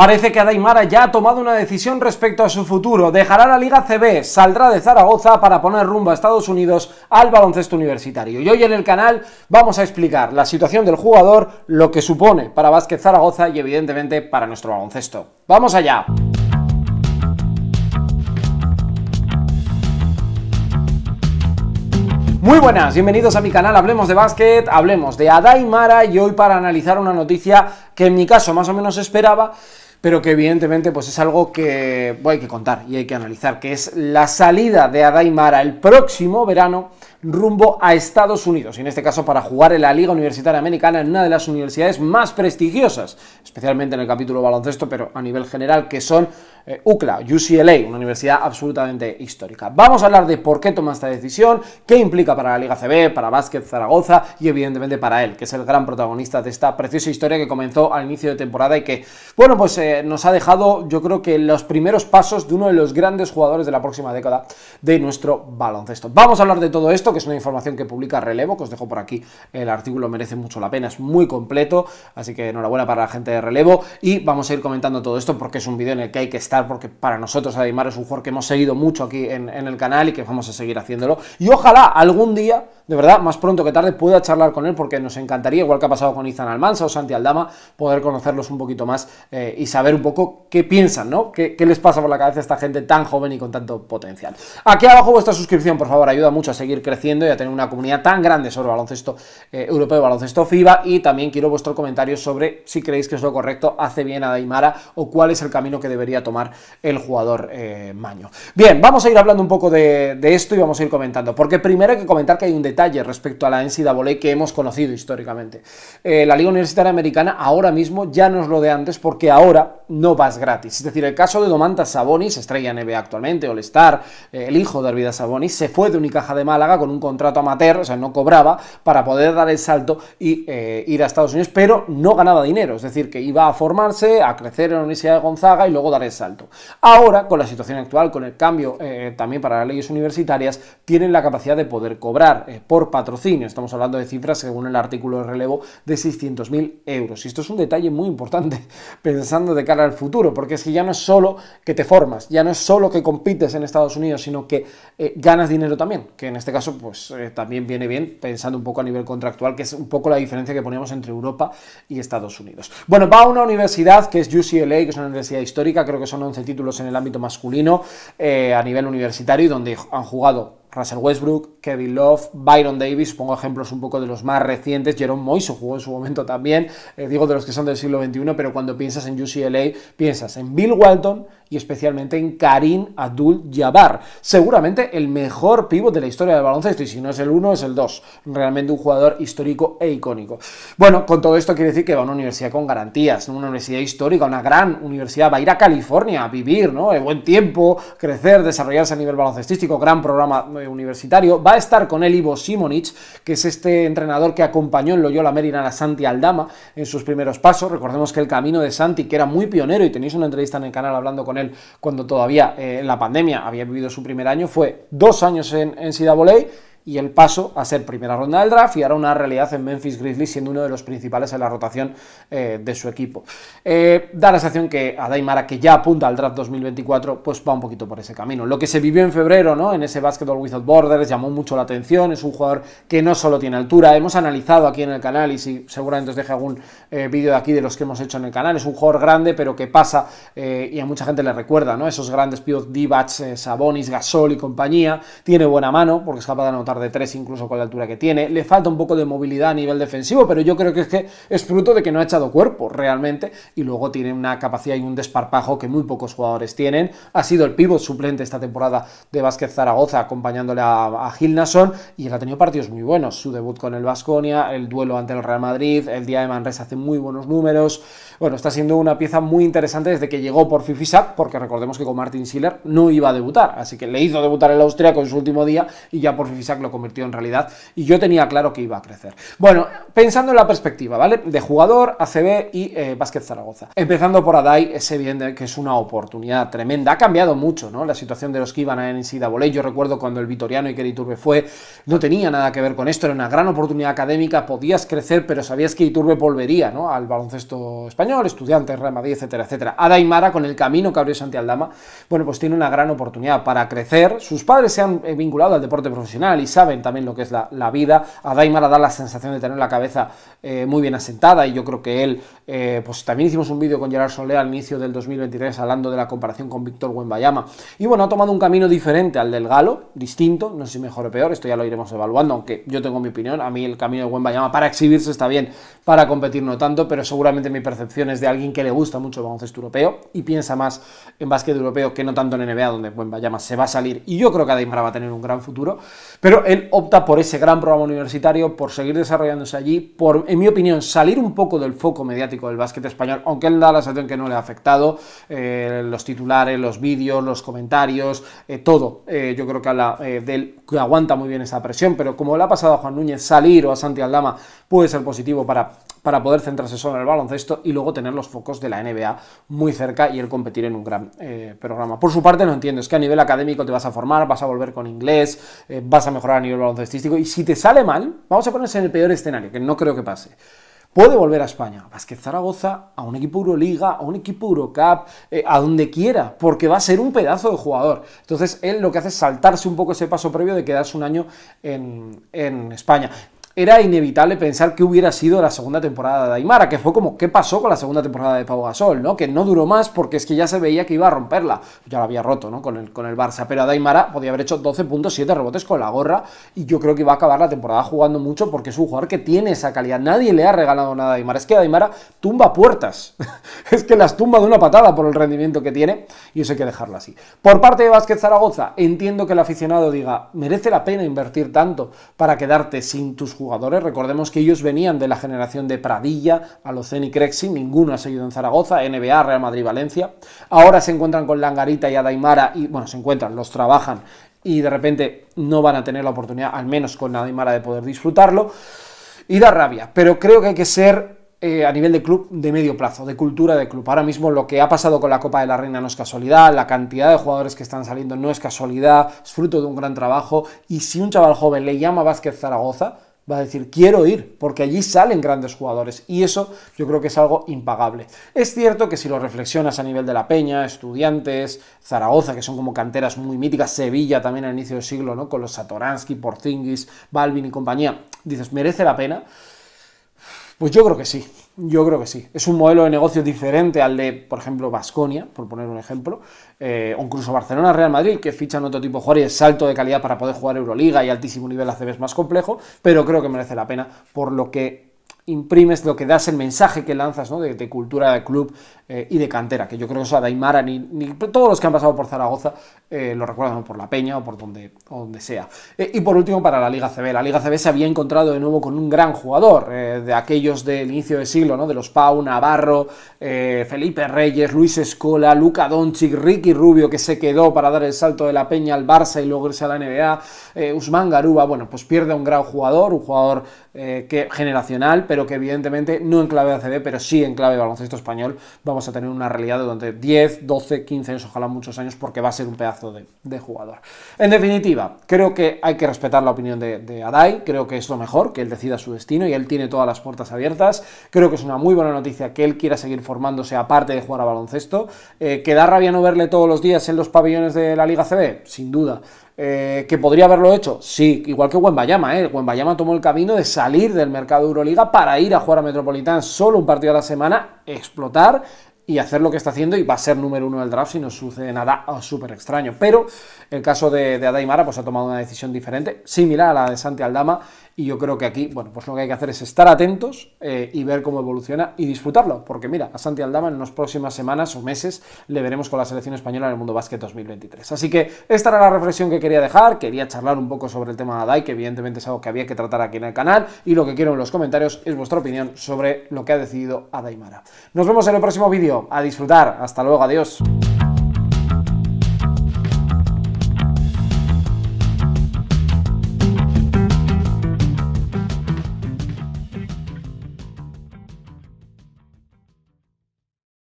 Parece que Daimara ya ha tomado una decisión respecto a su futuro. Dejará la Liga CB, saldrá de Zaragoza para poner rumbo a Estados Unidos al baloncesto universitario. Y hoy en el canal vamos a explicar la situación del jugador, lo que supone para Básquet Zaragoza y evidentemente para nuestro baloncesto. ¡Vamos allá! Muy buenas, bienvenidos a mi canal Hablemos de Básquet, hablemos de Adaimara y hoy para analizar una noticia que en mi caso más o menos esperaba, pero que evidentemente pues es algo que hay que contar y hay que analizar, que es la salida de Adaimara el próximo verano rumbo a Estados Unidos, y en este caso para jugar en la Liga Universitaria Americana, en una de las universidades más prestigiosas, especialmente en el capítulo baloncesto, pero a nivel general, que son eh, UCLA, UCLA, una universidad absolutamente histórica. Vamos a hablar de por qué toma esta decisión, qué implica para la Liga CB, para Básquet Zaragoza y evidentemente para él, que es el gran protagonista de esta preciosa historia que comenzó al inicio de temporada y que, bueno, pues eh, nos ha dejado, yo creo que los primeros pasos de uno de los grandes jugadores de la próxima década de nuestro baloncesto. Vamos a hablar de todo esto, que es una información que publica Relevo, que os dejo por aquí, el artículo merece mucho la pena, es muy completo, así que enhorabuena para la gente de Relevo y vamos a ir comentando todo esto porque es un vídeo en el que hay que estar porque para nosotros Ademar es un jugador que hemos seguido mucho aquí en, el canal y que vamos a seguir haciéndolo. Y ojalá algún día, de verdad, más pronto que tarde, pueda charlar con él porque nos encantaría, igual que ha pasado con Izan Almanza o Santi Aldama, poder conocerlos un poquito más eh, y saber un poco qué piensan, ¿no? Qué, les pasa por la cabeza a esta gente tan joven y con tanto potencial. Aquí abajo vuestra suscripción, por favor, ayuda mucho a seguir creciendo y a tener una comunidad tan grande sobre baloncesto eh, europeo, baloncesto FIBA y también quiero vuestro comentario sobre si creéis que es lo correcto, hace bien a Daimara o cuál es el camino que debería tomar el jugador eh, Maño. Bien, vamos a ir hablando un poco de, esto y vamos a ir comentando, porque primero hay que comentar que hay un detalle respecto a la NCAA que hemos conocido históricamente. Eh, la Liga Universitaria Americana ahora mismo ya no es lo de antes porque ahora no vas gratis. Es decir, el caso de Domantas Sabonis, estrella NBA actualmente, All-Star, eh, el hijo de Arvidas Sabonis, se fue de Unicaja de Málaga con un contrato amateur, o sea, no cobraba, para poder dar el salto y ir a Estados Unidos, pero no ganaba dinero. Es decir, que iba a formarse, a crecer en la Universidad de Gonzaga y luego dar el salto. Ahora, con la situación actual, con el cambio eh, también para las leyes universitarias, tienen la capacidad de poder cobrar eh, por patrocinio. Estamos hablando de cifras, según el artículo de relevo, de 600.000 euros. Y esto es un detalle muy importante pensando de cara al futuro, porque es que ya no es solo que te formas, ya no es solo que compites en Estados Unidos, sino que eh, ganas dinero también, que en este caso pues también viene bien pensando un poco a nivel contractual, que es un poco la diferencia que poníamos entre Europa y Estados Unidos. Bueno, va a una universidad que es UCLA, que es una universidad histórica, creo que son 11 títulos en el ámbito masculino eh, a nivel universitario y donde han jugado Russell Westbrook, Kevin Love, Byron Davis, pongo ejemplos un poco de los más recientes, Jerome Moiso jugó en su momento también, eh, digo de los que son del siglo XXI, pero cuando piensas en UCLA, piensas en Bill Walton y especialmente en Karim Abdul-Jabbar, seguramente el mejor pívot de la historia del baloncesto, y si no es el uno, es el dos, realmente un jugador histórico e icónico. Bueno, con todo esto quiere decir que va a una universidad con garantías, una universidad histórica, una gran universidad, va a ir a California a vivir, ¿no? en eh, buen tiempo, crecer, desarrollarse a nivel baloncestístico, gran programa eh, universitario. Va a estar con él Ivo Simonic, que es este entrenador que acompañó en Loyola Mérida a Santi Aldama en sus primeros pasos. Recordemos que el camino de Santi, que era muy pionero, y tenéis una entrevista en el canal hablando con él cuando todavía eh, en la pandemia había vivido su primer año, fue dos años en, en y el paso a ser primera ronda del draft y ahora una realidad en Memphis Grizzlies siendo uno de los principales en la rotación eh, de su equipo. Eh, da la sensación que a Daimara, que ya apunta al draft 2024, pues va un poquito por ese camino. Lo que se vivió en febrero, ¿no? En ese Basketball Without Borders llamó mucho la atención, es un jugador que no solo tiene altura, hemos analizado aquí en el canal y si seguramente os deje algún eh, vídeo de aquí de los que hemos hecho en el canal, es un jugador grande pero que pasa y a mucha gente le recuerda, ¿no? Esos grandes pivots Divac, Sabonis, Gasol y compañía, tiene buena mano porque es capaz de anotar de tres incluso con la altura que tiene. Le falta un poco de movilidad a nivel defensivo, pero yo creo que es, que es fruto de que no ha echado cuerpo realmente y luego tiene una capacidad y un desparpajo que muy pocos jugadores tienen. Ha sido el pívot suplente esta temporada de Vázquez Zaragoza acompañándole a, a Gilnason y él ha tenido partidos muy buenos. Su debut con el Vasconia, el duelo ante el Real Madrid, el día de Manresa hace muy buenos números. Bueno, está siendo una pieza muy interesante desde que llegó por FIFISAC, porque recordemos que con Martin Schiller no iba a debutar, así que le hizo debutar el Austria en su último día y ya por FIFISAC lo convirtió en realidad y yo tenía claro que iba a crecer. Bueno, pensando en la perspectiva, ¿vale? De jugador, ACB y eh, Básquet Zaragoza. Empezando por Adai, ese bien que es una oportunidad tremenda. Ha cambiado mucho, ¿no? La situación de los que iban a NCAA. Yo recuerdo cuando el Vitoriano y Iturbe fue, no tenía nada que ver con esto, era una gran oportunidad académica, podías crecer, pero sabías que Iturbe volvería, ¿no? Al baloncesto español, estudiante, Real Madrid, etcétera, etcétera. Adai Mara, con el camino que abrió Santi Aldama, bueno, pues tiene una gran oportunidad para crecer. Sus padres se han eh, vinculado al deporte profesional y saben también lo que es la, vida. A Daimara da la sensación de tener la cabeza eh, muy bien asentada y yo creo que él, eh, pues también hicimos un vídeo con Gerard Solé al inicio del 2023 hablando de la comparación con Víctor Wembayama. Y bueno, ha tomado un camino diferente al del Galo, distinto, no sé si mejor o peor, esto ya lo iremos evaluando, aunque yo tengo mi opinión, a mí el camino de Wembayama para exhibirse está bien, para competir no tanto, pero seguramente mi percepción es de alguien que le gusta mucho el baloncesto europeo y piensa más en básquet europeo que no tanto en NBA, donde Wembayama se va a salir y yo creo que Daimara va a tener un gran futuro, pero él opta por ese gran programa universitario, por seguir desarrollándose allí, por, en mi opinión, salir un poco del foco mediático del básquet español, aunque él da la sensación que no le ha afectado, eh, los titulares, los vídeos, los comentarios, eh, todo. Eh, yo creo que habla él, que aguanta muy bien esa presión, pero como le ha pasado a Juan Núñez, salir o a Santi Aldama puede ser positivo para para poder centrarse solo en el baloncesto y luego tener los focos de la NBA muy cerca y el competir en un gran eh, programa. Por su parte, no entiendo, es que a nivel académico te vas a formar, vas a volver con inglés, eh, vas a mejorar a nivel baloncestístico y si te sale mal, vamos a ponerse en el peor escenario, que no creo que pase. Puede volver a España, a Zaragoza, a un equipo Euroliga, a un equipo Eurocup, eh, a donde quiera, porque va a ser un pedazo de jugador. Entonces, él lo que hace es saltarse un poco ese paso previo de quedarse un año en, en España era inevitable pensar que hubiera sido la segunda temporada de Aymara, que fue como qué pasó con la segunda temporada de Pau Gasol, ¿no? Que no duró más porque es que ya se veía que iba a romperla. Ya la había roto, ¿no? Con el, con el Barça, pero Aymara podía haber hecho 12.7 rebotes con la gorra y yo creo que iba a acabar la temporada jugando mucho porque es un jugador que tiene esa calidad. Nadie le ha regalado nada a Aymara. Es que Aymara tumba puertas. es que las tumba de una patada por el rendimiento que tiene y eso hay que dejarlo así. Por parte de Vázquez Zaragoza, entiendo que el aficionado diga, merece la pena invertir tanto para quedarte sin tus jugadores jugadores. Recordemos que ellos venían de la generación de Pradilla, y Crexi, ninguno ha seguido en Zaragoza, NBA, Real Madrid, Valencia. Ahora se encuentran con Langarita y Adaimara y, bueno, se encuentran, los trabajan y de repente no van a tener la oportunidad, al menos con Adaimara, de poder disfrutarlo. Y da rabia, pero creo que hay que ser eh, a nivel de club de medio plazo, de cultura de club. Ahora mismo lo que ha pasado con la Copa de la Reina no es casualidad, la cantidad de jugadores que están saliendo no es casualidad, es fruto de un gran trabajo y si un chaval joven le llama Vázquez Zaragoza, va a decir, quiero ir, porque allí salen grandes jugadores. Y eso yo creo que es algo impagable. Es cierto que si lo reflexionas a nivel de la Peña, estudiantes, Zaragoza, que son como canteras muy míticas, Sevilla también al inicio del siglo, ¿no? Con los Satoransky, Porzingis, Balvin y compañía, dices, merece la pena. Pues yo creo que sí, yo creo que sí. Es un modelo de negocio diferente al de, por ejemplo, Basconia, por poner un ejemplo, eh, o incluso Barcelona, Real Madrid, que fichan otro tipo de jugadores, salto de calidad para poder jugar Euroliga y altísimo nivel ACB es más complejo, pero creo que merece la pena por lo que imprimes, lo que das, el mensaje que lanzas ¿no? de, de cultura del club eh, y de cantera, que yo creo que eso a Daimara ni, todos los que han pasado por Zaragoza eh, lo recuerdan por la Peña o por donde, donde sea. Eh, y por último, para la Liga CB. La Liga CB se había encontrado de nuevo con un gran jugador, de aquellos del inicio del siglo, ¿no? de los Pau, Navarro, Felipe Reyes, Luis Escola, Luca Doncic, Ricky Rubio, que se quedó para dar el salto de la Peña al Barça y luego irse a la NBA, Usman Garuba, bueno, pues pierde a un gran jugador, un jugador que, generacional, pero que evidentemente no en clave de ACB, pero sí en clave de baloncesto español. Vamos a tener una realidad durante 10, 12, 15 años, ojalá muchos años, porque va a ser un pedazo de, jugador. En definitiva, creo que hay que respetar la opinión de, Adai, creo que es lo mejor, que él decida su destino y él tiene todas las puertas abiertas. Creo que es una muy buena noticia que él quiera seguir formándose aparte de jugar a baloncesto. Eh, ¿Que da rabia no verle todos los días en los pabellones de la Liga CB? Sin duda. Eh, ¿Que podría haberlo hecho? Sí, igual que Wembayama, ¿eh? Wembayama tomó el camino de salir del mercado de Euroliga para ir a jugar a Metropolitán solo un partido a la semana, explotar, y hacer lo que está haciendo y va a ser número uno del draft si no sucede nada súper extraño. Pero el caso de, de Adaimara pues ha tomado una decisión diferente, similar a la de Santi Aldama, y yo creo que aquí, bueno, pues lo que hay que hacer es estar atentos eh, y ver cómo evoluciona y disfrutarlo. Porque mira, a Santi Aldama en las próximas semanas o meses le veremos con la selección española en el Mundo Básquet 2023. Así que esta era la reflexión que quería dejar. Quería charlar un poco sobre el tema de Adai, que evidentemente es algo que había que tratar aquí en el canal. Y lo que quiero en los comentarios es vuestra opinión sobre lo que ha decidido Adaimara. Nos vemos en el próximo vídeo. A disfrutar. Hasta luego. Adiós.